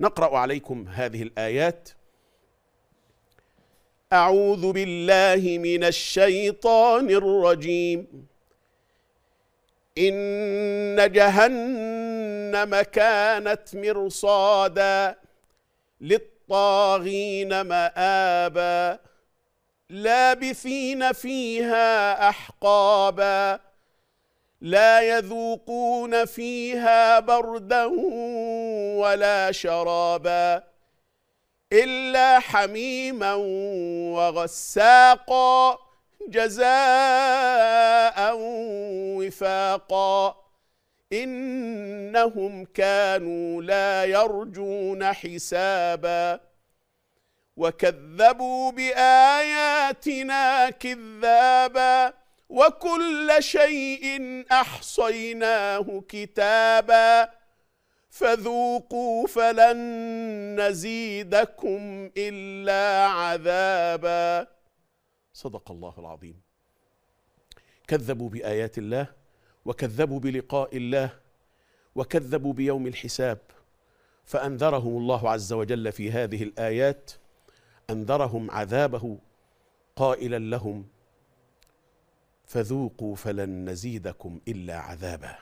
نقرأ عليكم هذه الآيات أعوذ بالله من الشيطان الرجيم إن جهنم كانت مرصادا للطاغين مآبا لابثين فيها أحقابا لا يذوقون فيها بردا ولا شرابا إلا حميما وغساقا جزاء وفاقا إنهم كانوا لا يرجون حسابا وكذبوا بآياتنا كذابا وكل شيء احصيناه كتابا فذوقوا فلن نزيدكم الا عذابا صدق الله العظيم كذبوا بايات الله وكذبوا بلقاء الله وكذبوا بيوم الحساب فانذرهم الله عز وجل في هذه الايات انذرهم عذابه قائلا لهم فذوقوا فلن نزيدكم الا عذابا